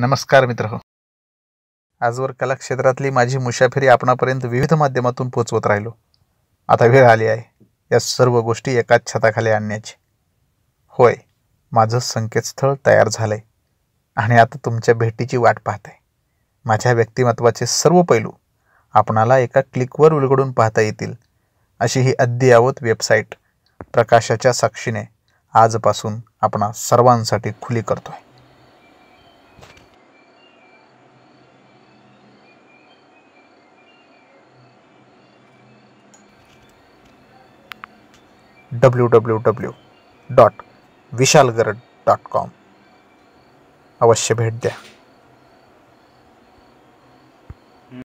नमस्कार मित्र हो आजवर कलाक्षेत्रातली माझी मुसाफिरी आपणापर्यंत विविध माध्यमातून पोचवत राहिलो आता वेळ आली आहे या सर्व गोष्टी एकाच छताखाली आणण्याची होय माझं संकेतस्थळ तयार झालं आहे आणि आता तुमच्या भेटीची वाट पाहत आहे माझ्या व्यक्तिमत्वाचे सर्व पैलू आपणाला एका क्लिकवर उलगडून पाहता येतील अशी ही अद्ययावत वेबसाईट प्रकाशाच्या साक्षीने आजपासून आपणा सर्वांसाठी खुली करतो आहे W W W dot Vishal Garad dot com अवश्य भेट द्या